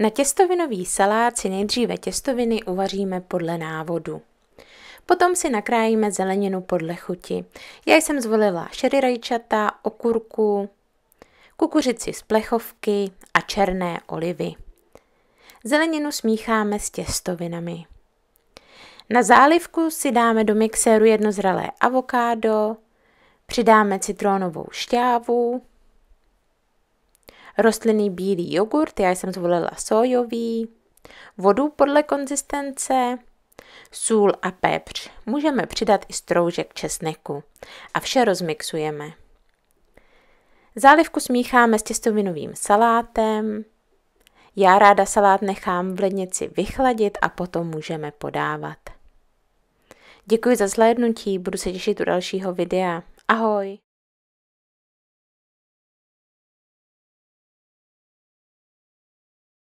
Na těstovinový salát si nejdříve těstoviny uvaříme podle návodu. Potom si nakrájíme zeleninu podle chuti. Já jsem zvolila šery rajčata, okurku, kukuřici z plechovky a černé olivy. Zeleninu smícháme s těstovinami. Na zálivku si dáme do mixéru jedno zralé avokádo, přidáme citronovou šťávu, rostlinný bílý jogurt, já jsem zvolila sojový, vodu podle konzistence, sůl a pepř. Můžeme přidat i stroužek česneku a vše rozmixujeme. Zálivku smícháme s těstovinovým salátem. Já ráda salát nechám v lednici vychladit a potom můžeme podávat. Děkuji za zhlédnutí, budu se těšit u dalšího videa. Ahoj!